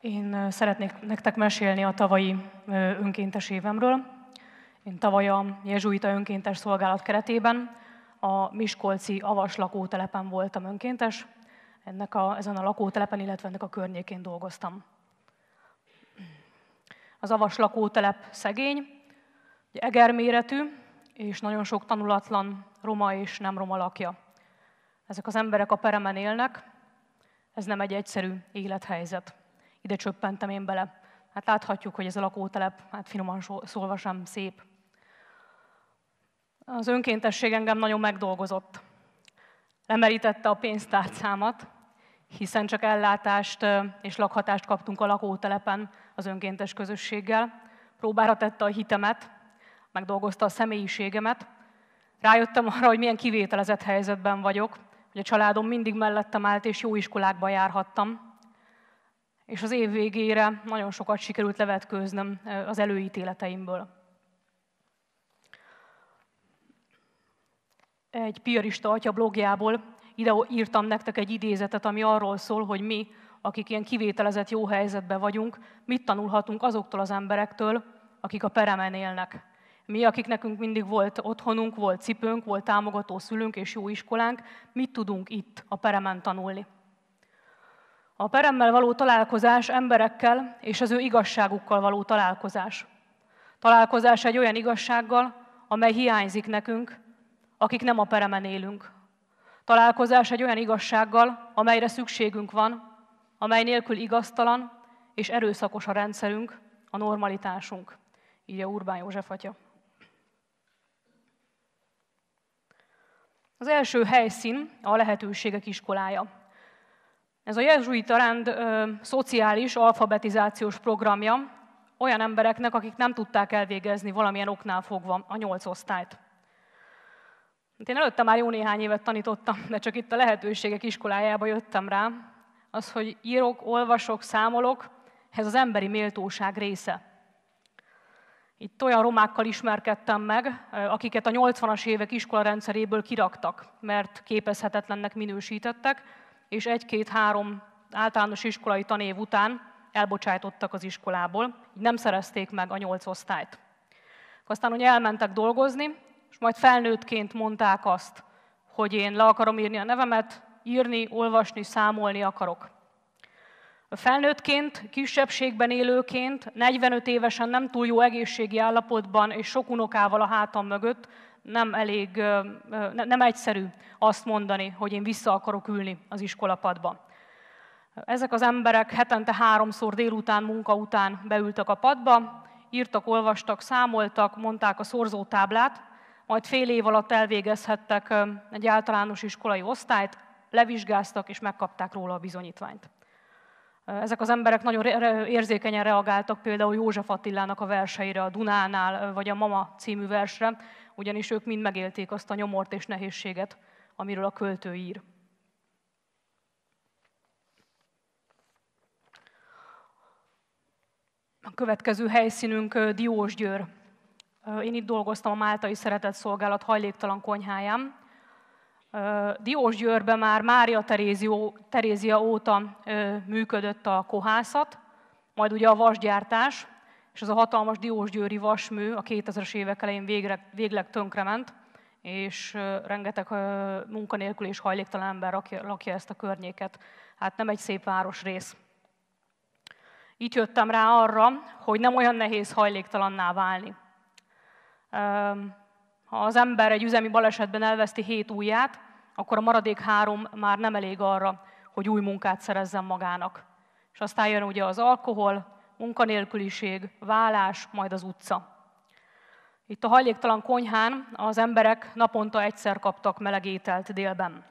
Én szeretnék nektek mesélni a tavalyi önkéntes évemről. Én tavaly a Jezsuita önkéntes szolgálat keretében a Miskolci Avas lakótelepen voltam önkéntes. Ennek a, ezen a lakótelepen, illetve ennek a környékén dolgoztam. Az Avas lakótelep szegény, egerméretű, és nagyon sok tanulatlan roma és nem roma lakja. Ezek az emberek a peremen élnek, ez nem egy egyszerű élethelyzet. Ide csöppentem én bele. Hát láthatjuk, hogy ez a lakótelep, hát finoman szólva sem szép. Az önkéntesség engem nagyon megdolgozott. Lemerítette a pénztárcámat, hiszen csak ellátást és lakhatást kaptunk a lakótelepen az önkéntes közösséggel. Próbára tette a hitemet, megdolgozta a személyiségemet. Rájöttem arra, hogy milyen kivételezett helyzetben vagyok, hogy a családom mindig mellettem állt, és jó iskolákba járhattam. És az év végére nagyon sokat sikerült levetkőznöm az előítéleteimből. Egy piarista atya blogjából ide írtam nektek egy idézetet, ami arról szól, hogy mi, akik ilyen kivételezett jó helyzetben vagyunk, mit tanulhatunk azoktól az emberektől, akik a peremen élnek. Mi, akik nekünk mindig volt otthonunk, volt cipőnk, volt támogató szülünk és jó iskolánk, mit tudunk itt a peremen tanulni? A peremmel való találkozás emberekkel és az ő igazságukkal való találkozás. Találkozás egy olyan igazsággal, amely hiányzik nekünk, akik nem a peremen élünk. Találkozás egy olyan igazsággal, amelyre szükségünk van, amely nélkül igaztalan és erőszakos a rendszerünk, a normalitásunk, a Urbán József atya. Az első helyszín a lehetőségek iskolája. Ez a jezsuita rend ö, szociális alfabetizációs programja olyan embereknek, akik nem tudták elvégezni valamilyen oknál fogva a nyolc osztályt. Hát én előtte már jó néhány évet tanítottam, de csak itt a lehetőségek iskolájába jöttem rá, az, hogy írok, olvasok, számolok, ez az emberi méltóság része. Itt olyan romákkal ismerkedtem meg, akiket a 80-as évek iskolarendszeréből kiraktak, mert képezhetetlennek minősítettek, és egy-két-három általános iskolai tanév után elbocsájtottak az iskolából, így nem szerezték meg a nyolc osztályt. Aztán, hogy elmentek dolgozni, és majd felnőttként mondták azt, hogy én le akarom írni a nevemet, írni, olvasni, számolni akarok. Felnőttként, kisebbségben élőként, 45 évesen nem túl jó egészségi állapotban és sok unokával a hátam mögött nem elég, nem egyszerű azt mondani, hogy én vissza akarok ülni az iskolapadba. Ezek az emberek hetente háromszor délután, munka után beültek a padba, írtak, olvastak, számoltak, mondták a szorzótáblát, majd fél év alatt elvégezhettek egy általános iskolai osztályt, levizsgáztak és megkapták róla a bizonyítványt. Ezek az emberek nagyon érzékenyen reagáltak például József Attilának a verseire a Dunánál, vagy a Mama című versre, ugyanis ők mind megélték azt a nyomort és nehézséget, amiről a költő ír. A következő helyszínünk Diósgyőr. Én itt dolgoztam a Máltai Szeretett Szolgálat hajléktalan konyháján, Diósgyőrben már Mária Terézió, Terézia óta működött a kohászat, majd ugye a vasgyártás, és az a hatalmas diósgyőri vasmű a 2000-es évek elején végre, végleg tönkrement, és rengeteg munkanélkül és hajléktalan ember rakja, lakja ezt a környéket. Hát nem egy szép városrész. Így jöttem rá arra, hogy nem olyan nehéz hajléktalanná válni. Ha az ember egy üzemi balesetben elveszti hét ujját, akkor a maradék három már nem elég arra, hogy új munkát szerezzen magának. És aztán jön ugye az alkohol, munkanélküliség, vállás, majd az utca. Itt a hajléktalan konyhán az emberek naponta egyszer kaptak meleg ételt délben.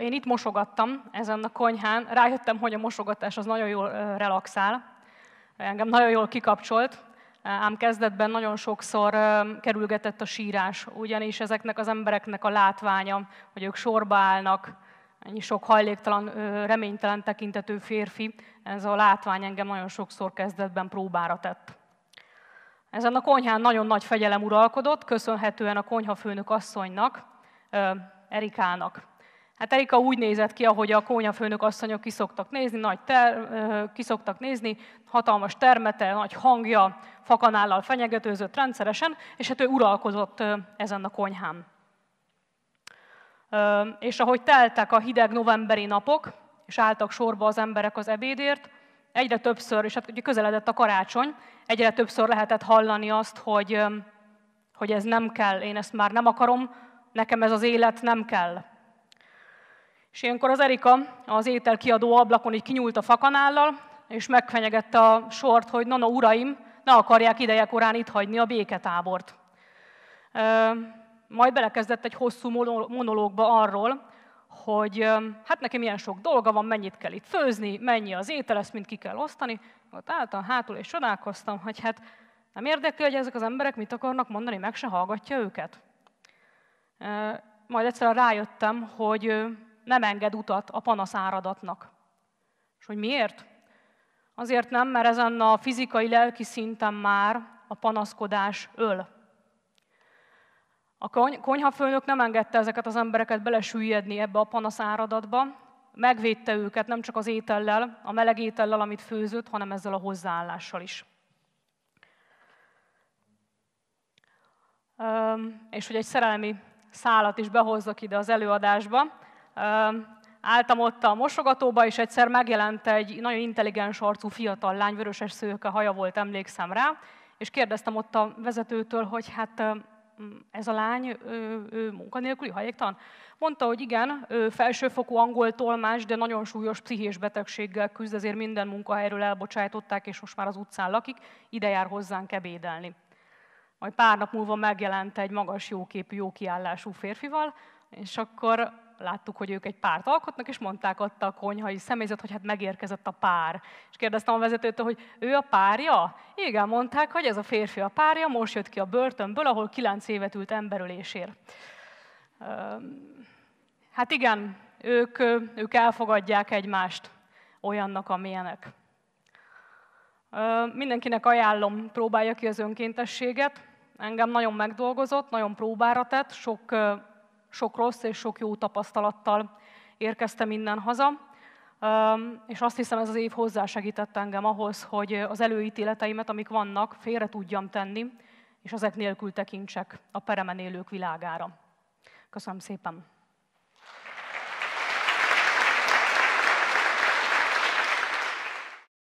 Én itt mosogattam ezen a konyhán, rájöttem, hogy a mosogatás az nagyon jól relaxál, engem nagyon jól kikapcsolt, ám kezdetben nagyon sokszor kerülgetett a sírás, ugyanis ezeknek az embereknek a látványa, hogy ők sorba állnak, ennyi sok hajléktalan, reménytelen tekintető férfi, ez a látvány engem nagyon sokszor kezdetben próbára tett. Ezen a konyhán nagyon nagy fegyelem uralkodott, köszönhetően a konyhafőnök asszonynak, Erikának. Hát Erika úgy nézett ki, ahogy a kónyafőnök asszonyok kiszoktak nézni, nagy ter, kiszoktak nézni, hatalmas termete, nagy hangja, fakanállal fenyegetőzött rendszeresen, és hát ő uralkozott ezen a konyhán. És ahogy teltek a hideg novemberi napok, és álltak sorba az emberek az ebédért, egyre többször, és hát ugye közeledett a karácsony, egyre többször lehetett hallani azt, hogy, hogy ez nem kell, én ezt már nem akarom, nekem ez az élet nem kell. És ilyenkor az Erika az étel kiadó ablakon így kinyúlt a fakanállal, és megfenyegette a sort, hogy na, na uraim, ne akarják ideje korán itt hagyni a béketábort. Majd belekezdett egy hosszú monológba arról, hogy hát nekem ilyen sok dolga van, mennyit kell itt főzni, mennyi az étel, ezt mind ki kell osztani. Ott álltam hátul és csodálkoztam, hogy hát nem érdekli, hogy ezek az emberek mit akarnak mondani, meg se hallgatja őket. Majd egyszer rájöttem, hogy nem enged utat a áradatnak. És hogy miért? Azért nem, mert ezen a fizikai-lelki szinten már a panaszkodás öl. A konyhafőnök nem engedte ezeket az embereket belesüllyedni ebbe a áradatba, megvédte őket nem csak az étellel, a meleg étellel, amit főzött, hanem ezzel a hozzáállással is. és hogy egy szerelmi szállat is behozzak ide az előadásba, Álltam ott a mosogatóba, és egyszer megjelent egy nagyon intelligens arcú fiatal lány, vöröses szőke haja volt, emlékszem rá, és kérdeztem ott a vezetőtől, hogy hát ez a lány, ő, ő munkanélküli, hajéktalan? Mondta, hogy igen, ő felsőfokú angol tolmás, de nagyon súlyos pszichés betegséggel küzd, ezért minden munkahelyről elbocsájtották, és most már az utcán lakik, ide jár hozzánk ebédelni. Majd pár nap múlva megjelent egy magas, jóképű, jókiállású férfival, és akkor láttuk, hogy ők egy párt alkotnak, és mondták ott a konyhai személyzet, hogy hát megérkezett a pár. És kérdeztem a vezetőtől, hogy ő a párja? Igen, mondták, hogy ez a férfi a párja, most jött ki a börtönből, ahol kilenc évet ült emberölésért. Hát igen, ők, ők elfogadják egymást olyannak, amilyenek. Mindenkinek ajánlom, próbálja ki az önkéntességet. Engem nagyon megdolgozott, nagyon próbára tett, sok sok rossz és sok jó tapasztalattal érkeztem innen haza, és azt hiszem ez az év hozzásegített engem ahhoz, hogy az előítéleteimet, amik vannak, félre tudjam tenni, és ezek nélkül tekintsek a peremen élők világára. Köszönöm szépen!